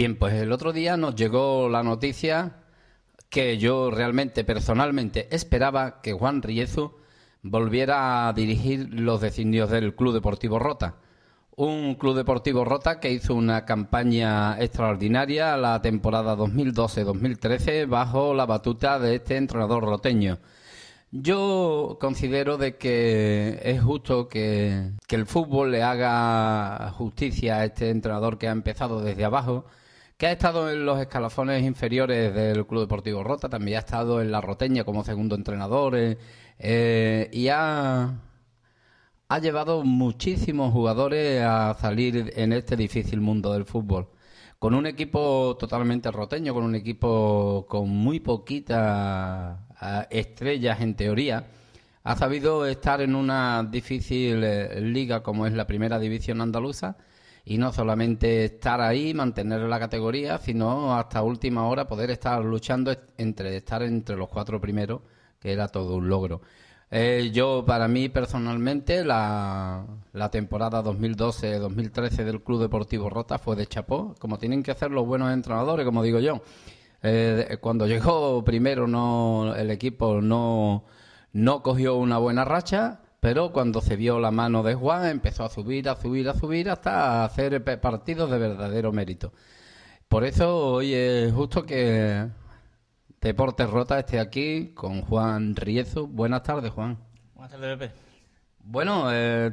Bien, pues el otro día nos llegó la noticia que yo realmente, personalmente, esperaba que Juan Riezu volviera a dirigir los designios del Club Deportivo Rota. Un Club Deportivo Rota que hizo una campaña extraordinaria la temporada 2012-2013 bajo la batuta de este entrenador roteño. Yo considero de que es justo que, que el fútbol le haga justicia a este entrenador que ha empezado desde abajo, que ha estado en los escalafones inferiores del Club Deportivo Rota, también ha estado en La Roteña como segundo entrenador eh, eh, y ha, ha llevado muchísimos jugadores a salir en este difícil mundo del fútbol. Con un equipo totalmente roteño, con un equipo con muy poquitas ah, estrellas en teoría, ha sabido estar en una difícil eh, liga como es la primera división andaluza y no solamente estar ahí, mantener la categoría, sino hasta última hora poder estar luchando entre estar entre los cuatro primeros, que era todo un logro. Eh, yo, para mí personalmente, la, temporada 2012-2013 del Club Deportivo Rota fue de chapó, como tienen que hacer los buenos entrenadores, como digo yo. Eh, cuando llegó primero no el equipo no, no cogió una buena racha pero cuando se vio la mano de Juan empezó a subir, a subir, a subir hasta hacer partidos de verdadero mérito. Por eso hoy es justo que Deportes Rota esté aquí con Juan Riezo. Buenas tardes, Juan. Buenas tardes, Pepe. Bueno, eh,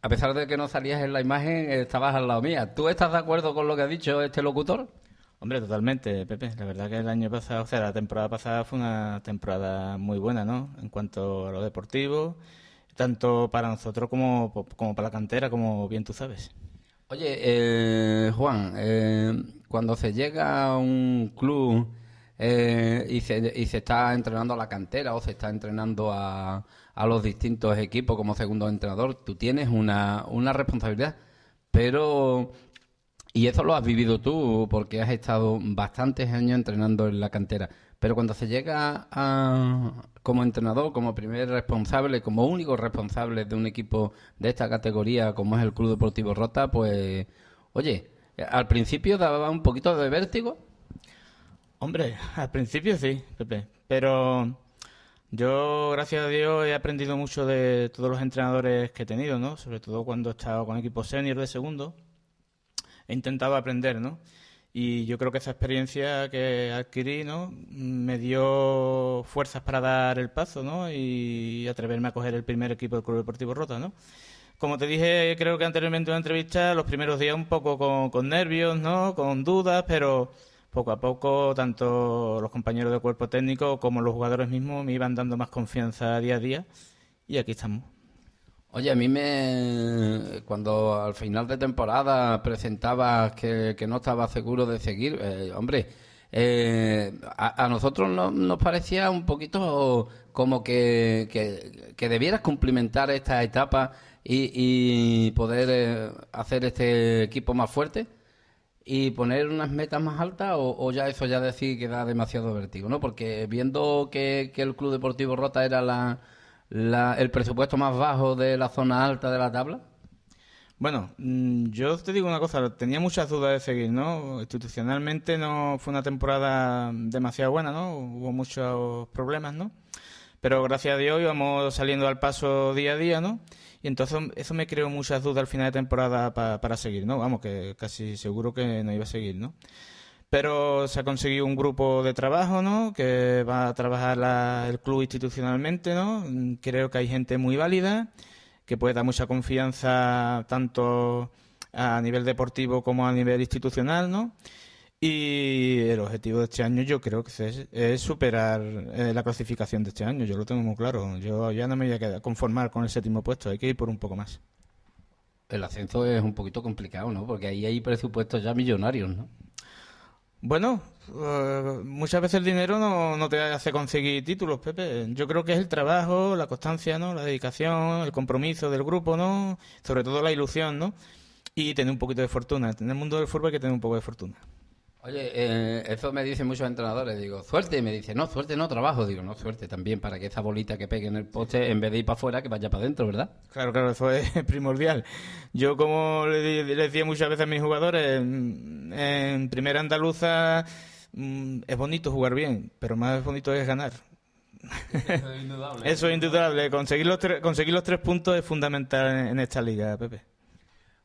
a pesar de que no salías en la imagen, estabas al lado mía. ¿Tú estás de acuerdo con lo que ha dicho este locutor? Hombre, totalmente, Pepe. La verdad que el año pasado, o sea, la temporada pasada fue una temporada muy buena, ¿no? En cuanto a lo deportivo, tanto para nosotros como, para la cantera, como bien tú sabes. Oye, eh, Juan, eh, cuando se llega a un club eh, y, se, y, se, está entrenando a la cantera o se está entrenando a, a los distintos equipos como segundo entrenador, tú tienes una, una responsabilidad, pero y eso lo has vivido tú porque has estado bastantes años entrenando en la cantera. Pero cuando se llega a, como entrenador, como primer responsable, como único responsable de un equipo de esta categoría como es el Club Deportivo Rota, pues oye, al principio daba un poquito de vértigo. Hombre, al principio sí, Pepe. Pero yo, gracias a Dios, he aprendido mucho de todos los entrenadores que he tenido, ¿no? Sobre todo cuando he estado con equipos senior de segundo he intentado aprender, ¿no? Y yo creo que esa experiencia que adquirí, ¿no? Me dio fuerzas para dar el paso, ¿no? Y atreverme a coger el primer equipo del Club Deportivo Rota, ¿no? Como te dije, creo que anteriormente en una entrevista, los primeros días un poco con, nervios, ¿no? Con dudas, pero poco a poco, tanto los compañeros de cuerpo técnico como los jugadores mismos me iban dando más confianza día a día y aquí estamos. Oye, a mí me. Cuando al final de temporada presentabas que, no estaba seguro de seguir, eh, hombre, eh, a, nosotros nos parecía un poquito como que, que, debieras cumplimentar esta etapa y, poder eh, hacer este equipo más fuerte y poner unas metas más altas o, ya eso ya decir que da demasiado vértigo, ¿no? Porque viendo que el Club Deportivo Rota era la el presupuesto más bajo de la zona alta de la tabla? Bueno, mm, yo te digo una cosa, tenía muchas dudas de seguir, ¿no? Institucionalmente no fue una temporada demasiado buena, ¿no? Hubo muchos problemas, ¿no? Pero gracias a Dios íbamos saliendo al paso día a día, ¿no? Y entonces eso me creó muchas dudas al final de temporada para seguir, ¿no? Vamos, que casi seguro que no iba a seguir, ¿no? Pero se ha conseguido un grupo de trabajo, ¿no? Que va a trabajar el club institucionalmente, ¿no? Creo que hay gente muy válida, que puede dar mucha confianza tanto a nivel deportivo como a nivel institucional, ¿no? Y el objetivo de este año yo creo que es, superar eh, la clasificación de este año, yo lo tengo muy claro. Yo ya no me voy a conformar con el séptimo puesto, hay que ir por un poco más. El ascenso es un poquito complicado, ¿no? Porque ahí hay presupuestos ya millonarios, ¿no? Bueno, eh, muchas veces el dinero no, te hace conseguir títulos, Pepe. Yo creo que es el trabajo, la constancia, ¿no? La dedicación, el compromiso del grupo, ¿no? Sobre todo la ilusión, ¿no? Y tener un poquito de fortuna. En el mundo del fútbol hay que tener un poco de fortuna. Oye, eh, eso me dicen muchos entrenadores. Digo, suerte. Y me dice, no, suerte no trabajo. Digo, no, suerte también para que esa bolita que pegue en el poste, en vez de ir para afuera, que vaya para adentro, ¿verdad? Claro, claro, eso es primordial. Yo, como le, decía muchas veces a mis jugadores, en, primera andaluza mm, es bonito jugar bien, pero más bonito es ganar. Eso es indudable. Eso es indudable. Conseguir los, tres puntos es fundamental en esta liga, Pepe.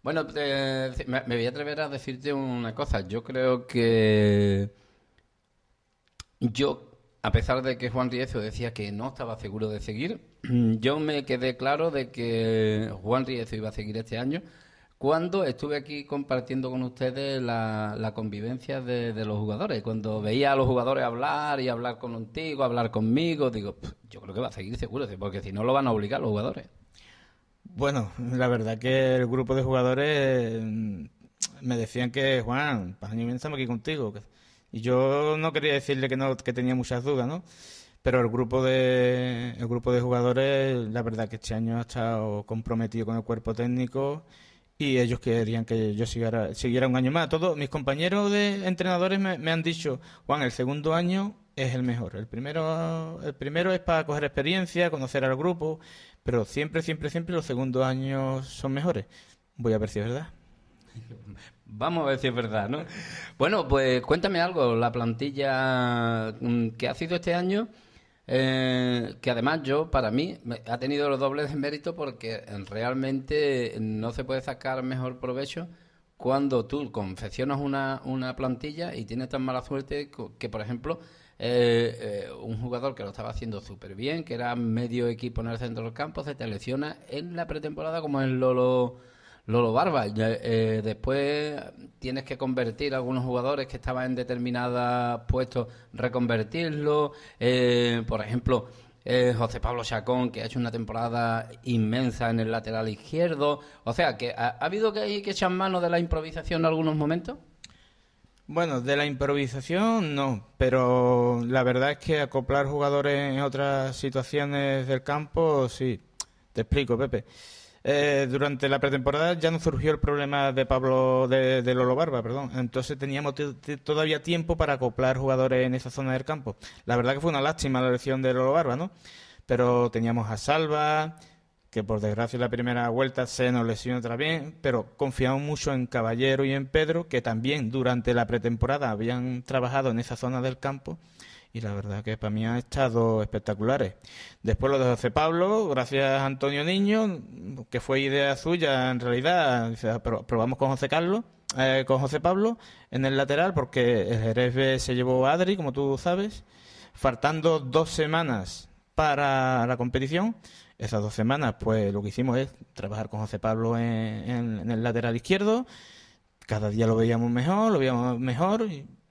Bueno, eh, me, voy a atrever a decirte una cosa. Yo creo que. Yo, a pesar de que Juan Riezo decía que no estaba seguro de seguir, yo me quedé claro de que Juan Riezo iba a seguir este año cuando estuve aquí compartiendo con ustedes la, convivencia de, de, los jugadores. Cuando veía a los jugadores hablar y hablar contigo, hablar conmigo, digo, yo creo que va a seguir seguro, porque si no lo van a obligar los jugadores. Bueno, la verdad que el grupo de jugadores mm, me decían que, Juan, para viene estamos aquí contigo. Y yo no quería decirle que no, que tenía muchas dudas, ¿no? Pero el grupo de, el grupo de jugadores, la verdad que este año ha estado comprometido con el cuerpo técnico y ellos querían que yo siguiera, siguiera un año más. Todos mis compañeros de entrenadores me han dicho, Juan, el segundo año es el mejor. El primero, el primero es para coger experiencia, conocer al grupo, pero siempre, siempre, siempre los segundos años son mejores. Voy a ver si es verdad. Vamos a ver si es verdad, ¿no? Bueno, pues cuéntame algo, la plantilla mm, que ha sido este año, eh, que además yo, para mí, ha tenido los dobles de mérito porque realmente no se puede sacar mejor provecho cuando tú confeccionas una, una plantilla y tienes tan mala suerte que, por ejemplo, eh, un jugador que lo estaba haciendo súper bien, que era medio equipo en el centro del campo, se te lesiona en la pretemporada como el Lolo, Lolo Barba. Eh, después tienes que convertir a algunos jugadores que estaban en determinados puestos, reconvertirlos. Eh, por ejemplo, José Pablo Chacón, que ha hecho una temporada inmensa en el lateral izquierdo. O sea, que ha, habido que, hay que echar mano de la improvisación en algunos momentos. Bueno, de la improvisación no, pero la verdad es que acoplar jugadores en otras situaciones del campo, sí. Te explico, Pepe. Eh, durante la pretemporada ya no surgió el problema de Pablo de, de Lolo Barba, perdón. Entonces teníamos todavía tiempo para acoplar jugadores en esa zona del campo. La verdad que fue una lástima la elección de Lolo Barba, ¿no? Pero teníamos a Salva, que por desgracia la primera vuelta se nos lesionó también, pero confiamos mucho en Caballero y en Pedro, que también durante la pretemporada habían trabajado en esa zona del campo y la verdad que para mí han estado espectaculares. Después lo de José Pablo, gracias a Antonio Niño, que fue idea suya en realidad, ah, probamos con José Carlos, eh, con José Pablo en el lateral porque el Jerez se llevó a Adri, como tú sabes, faltando dos semanas para la competición. Esas dos semanas, pues lo que hicimos es trabajar con José Pablo en, el lateral izquierdo. Cada día lo veíamos mejor, lo veíamos mejor.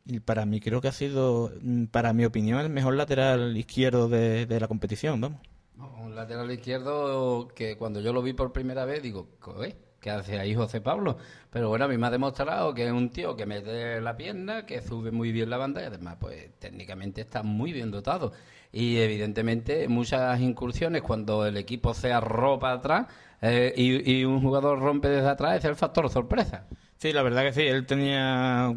Y, para mí creo que ha sido, mm, para mi opinión, el mejor lateral izquierdo de, la competición, vamos. Un lateral izquierdo que cuando yo lo vi por primera vez digo, ¿qué? que hace ahí José Pablo. Pero bueno, a mí me ha demostrado que es un tío que mete la pierna, que sube muy bien la banda y además, pues técnicamente está muy bien dotado. Y evidentemente, muchas incursiones, cuando el equipo se arropa atrás eh, y, y, un jugador rompe desde atrás, es el factor sorpresa. Sí, la verdad que sí, él tenía.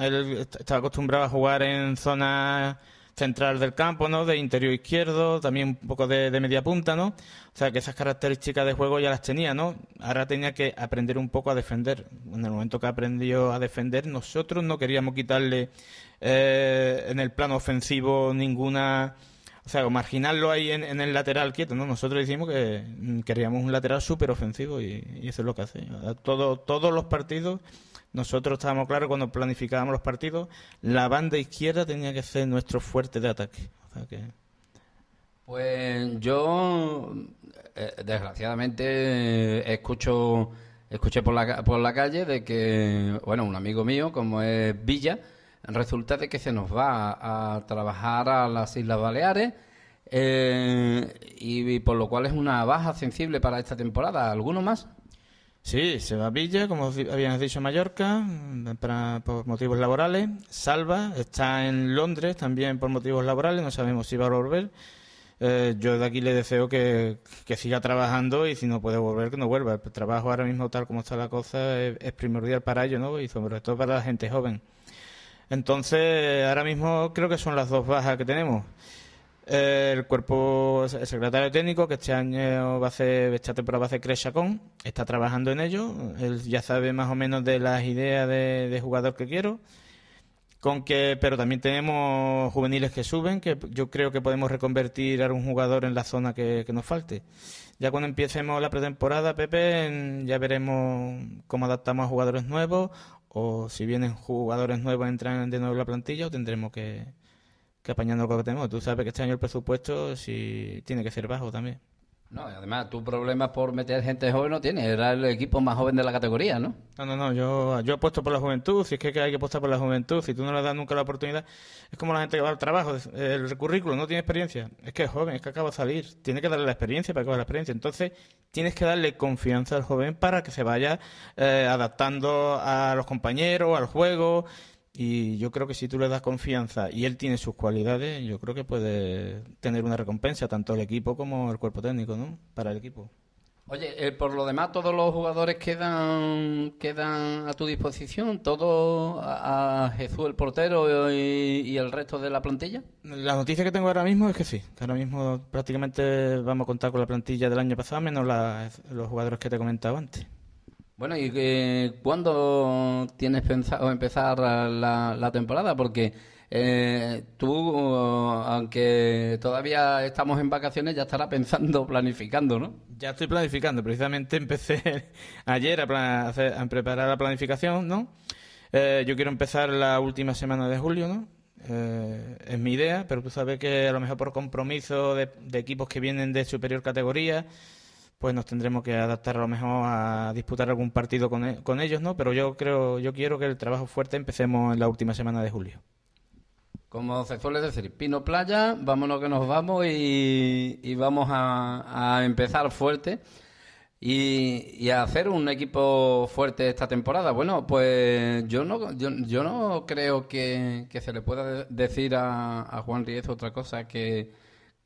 Él estaba acostumbrado a jugar en zonas central del campo, ¿no? De interior izquierdo, también un poco de, media punta, ¿no? O sea, que esas características de juego ya las tenía, ¿no? Ahora tenía que aprender un poco a defender. En el momento que aprendió a defender, nosotros no queríamos quitarle eh, en el plano ofensivo ninguna... O sea, marginarlo ahí en, el lateral quieto, ¿no? Nosotros decimos que mm, queríamos un lateral súper ofensivo y, eso es lo que hace. Todo, todos los partidos nosotros estábamos claros cuando planificábamos los partidos, la banda izquierda tenía que ser nuestro fuerte de ataque. Pues yo, eh, desgraciadamente, escucho, escuché por la, calle de que, bueno, un amigo mío, como es Villa, resulta de que se nos va a, trabajar a las Islas Baleares. Eh, y, por lo cual es una baja sensible para esta temporada. ¿Alguno más? Sí, se va a Villa, como habíamos dicho, Mallorca, mm, para, por motivos laborales. Salva está en Londres también por motivos laborales, no sabemos si va a volver. Eh, yo de aquí le deseo que, siga trabajando y si no puede volver, que no vuelva. El trabajo ahora mismo, tal como está la cosa, es, primordial para ello, ¿no? Y sobre todo para la gente joven. Entonces, ahora mismo creo que son las dos bajas que tenemos el cuerpo, el secretario técnico, que este año va a hacer, esta temporada va a hacer con está trabajando en ello. Él ya sabe más o menos de las ideas de, jugador que quiero. Con que, pero también tenemos juveniles que suben, que yo creo que podemos reconvertir a un jugador en la zona que, nos falte. Ya cuando empecemos la pretemporada, Pepe, ya veremos cómo adaptamos a jugadores nuevos o si vienen jugadores nuevos entran de nuevo a la plantilla o tendremos que, que apañando lo que tenemos. Tú sabes que este año el presupuesto sí tiene que ser bajo también. No, además tu problema por meter gente joven no tiene era el equipo más joven de la categoría, ¿no? No, no, no, yo, yo apuesto por la juventud, si es que hay que apostar por la juventud, si tú no le das nunca la oportunidad, es como la gente que va al trabajo, el currículo no tiene experiencia, es que es joven, es que acaba de salir, tiene que darle la experiencia para que haga la experiencia, entonces tienes que darle confianza al joven para que se vaya eh, adaptando a los compañeros, al juego, y yo creo que si tú le das confianza y él tiene sus cualidades, yo creo que puede tener una recompensa, tanto el equipo como el cuerpo técnico, ¿no? Para el equipo. Oye, eh, por lo demás, todos los jugadores quedan, quedan a tu disposición, todo a, Jesús el portero y, el resto de la plantilla. La noticia que tengo ahora mismo es que sí, que ahora mismo prácticamente vamos a contar con la plantilla del año pasado, menos los jugadores que te comentaba antes. Bueno, ¿y cuándo tienes pensado empezar la, temporada? Porque eh, tú, aunque todavía estamos en vacaciones, ya estarás pensando, planificando, ¿no? Ya estoy planificando. Precisamente empecé ayer a, preparar la planificación, ¿no? Eh, yo quiero empezar la última semana de julio, ¿no? Eh, es mi idea, pero tú sabes que a lo mejor por compromiso de equipos que vienen de superior categoría, pues nos tendremos que adaptar a lo mejor a disputar algún partido e, con, ellos, ¿no? Pero yo creo, yo quiero que el trabajo fuerte empecemos en la última semana de julio. Como se suele decir, pino playa, vámonos que nos vamos y, vamos a, empezar fuerte y, a hacer un equipo fuerte esta temporada. Bueno, pues yo no, yo, no creo que, se le pueda decir a, a Juan Ríez otra cosa que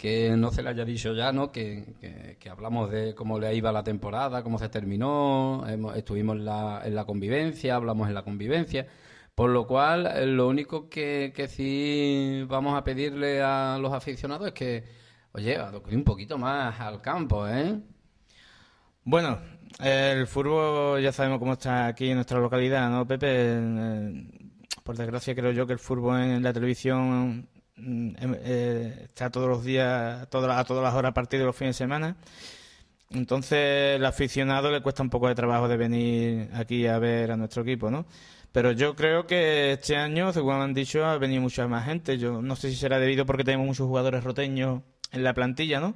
que no se le haya dicho ya, ¿no? Que, hablamos de cómo le iba la temporada, cómo se terminó, estuvimos en la, convivencia, hablamos en la convivencia. Por lo cual, eh, lo único que, que sí vamos a pedirle a los aficionados es que, oye, un poquito más al campo, ¿eh? Bueno, el fútbol ya sabemos cómo está aquí en nuestra localidad, ¿no, Pepe? Eh, por desgracia creo yo que el fútbol en la televisión Mm, em, eh, está todos los días, todas, a todas las horas a partir de los fines de semana. Entonces, el aficionado le cuesta un poco de trabajo de venir aquí a ver a nuestro equipo, ¿no? Pero yo creo que este año, según han dicho, ha venido mucha más gente. Yo no sé si será debido porque tenemos muchos jugadores roteños en la plantilla, ¿no?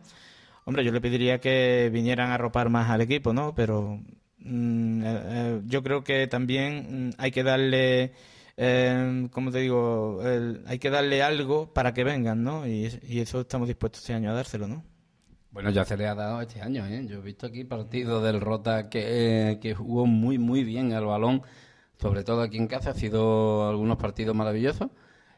Hombre, yo le pediría que vinieran a ropar más al equipo, ¿no? Pero mm, eh, eh, yo creo que también mm, hay que darle Em, como te digo, hay que darle algo para que vengan, ¿no? Y, eso estamos dispuestos este año a dárselo, ¿no? Bueno, ya se le ha dado este año, ¿eh? Yo he visto aquí partidos del Rota que, eh, jugó muy, muy bien al balón, sobre todo aquí en casa, ha sido algunos partidos maravillosos.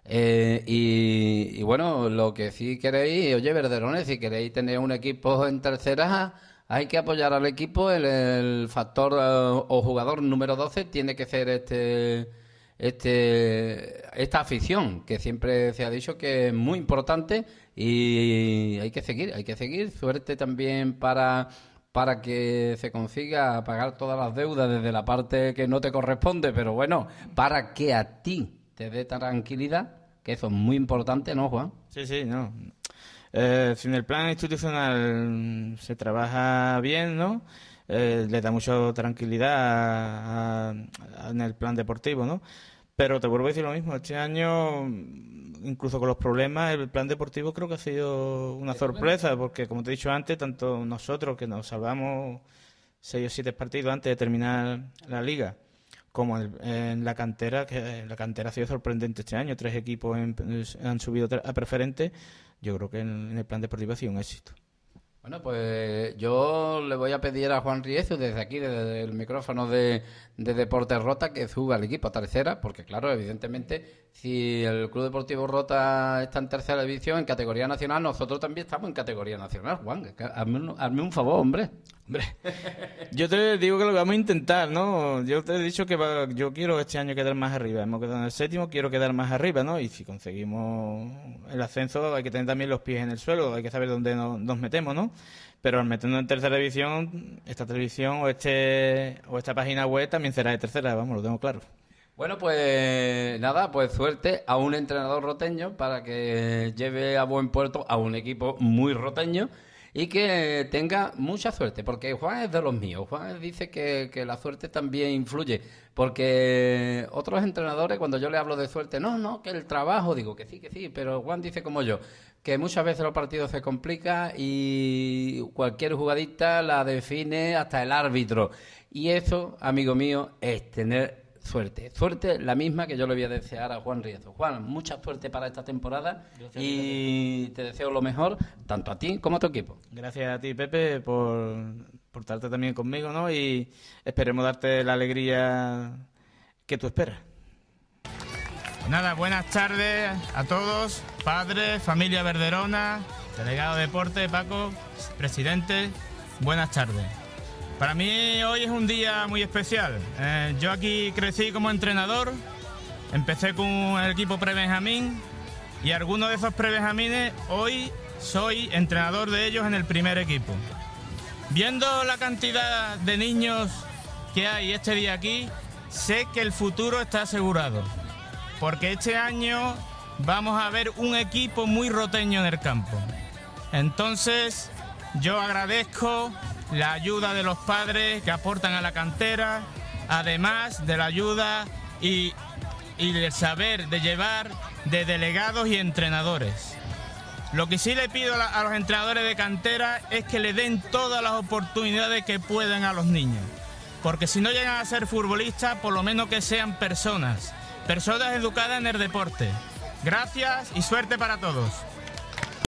Eh, y, bueno, lo que sí queréis, oye, Verderones, si queréis tener un equipo en tercera, hay que apoyar al equipo. El, factor eh, o jugador número 12 tiene que ser este este, esta afición que siempre se ha dicho que es muy importante y hay que seguir, hay que seguir. Suerte también para para que se consiga pagar todas las deudas desde la parte que no te corresponde, pero bueno, para que a ti te dé tranquilidad, que eso es muy importante, ¿no, Juan? Sí, sí, no. Eh, si en el plan institucional se trabaja bien, ¿no? Eh, le da mucha tranquilidad en el plan deportivo, ¿no? Pero te vuelvo a decir lo mismo, este año, mm, incluso con los problemas, el plan deportivo creo que ha sido una sorpresa, porque como te he dicho antes, tanto nosotros que nos salvamos seis o siete partidos antes de terminar la liga, como en la cantera, que la cantera ha sido sorprendente este año, tres equipos han subido a preferente, yo creo que en el plan deportivo ha sido un éxito. Bueno, pues yo le voy a pedir a Juan Riezu desde aquí, desde el micrófono de, Deportes Rota, que suba al equipo tercera, porque claro, evidentemente si el Club Deportivo Rota está en tercera división, en categoría nacional, nosotros también estamos en categoría nacional, Juan. Hazme un, favor, hombre. yo te digo que lo vamos a intentar, ¿no? Yo te he dicho que yo quiero este año quedar más arriba. Hemos quedado en el séptimo, quiero quedar más arriba, ¿no? Y si conseguimos el ascenso, hay que tener también los pies en el suelo, hay que saber dónde nos, metemos, ¿no? Pero al meternos en tercera división, esta televisión o, este, o esta página web también será de tercera, vamos, lo tengo claro. Bueno, pues nada, pues suerte a un entrenador roteño para que lleve a buen puerto a un equipo muy roteño y que tenga mucha suerte, porque Juan es de los míos. Juan dice que, la suerte también influye, porque otros entrenadores, cuando yo le hablo de suerte, no, no, que el trabajo, digo que sí, que sí, pero Juan dice como yo, que muchas veces los partidos se complican y cualquier jugadita la define hasta el árbitro. Y eso, amigo mío, es tener suerte. Suerte la misma que yo le voy a desear a Juan Riezo. Juan, mucha suerte para esta temporada y te deseo lo mejor, tanto a ti como a tu equipo. Gracias a ti, Pepe, por portarte también conmigo, ¿no? Y esperemos darte la alegría que tú esperas. Pues nada, buenas tardes a todos, padres, familia Verderona, delegado de deporte, Paco, presidente, buenas tardes. Para mí hoy es un día muy especial. Eh, yo aquí crecí como entrenador, empecé con el equipo pre-Benjamín y algunos de esos pre hoy soy entrenador de ellos en el primer equipo. Viendo la cantidad de niños que hay este día aquí, sé que el futuro está asegurado, porque este año vamos a ver un equipo muy roteño en el campo. Entonces, yo agradezco la ayuda de los padres que aportan a la cantera, además de la ayuda y, el saber de llevar de delegados y entrenadores. Lo que sí le pido a, los entrenadores de cantera es que le den todas las oportunidades que puedan a los niños. Porque si no llegan a ser futbolistas, por lo menos que sean personas. Personas educadas en el deporte. Gracias y suerte para todos.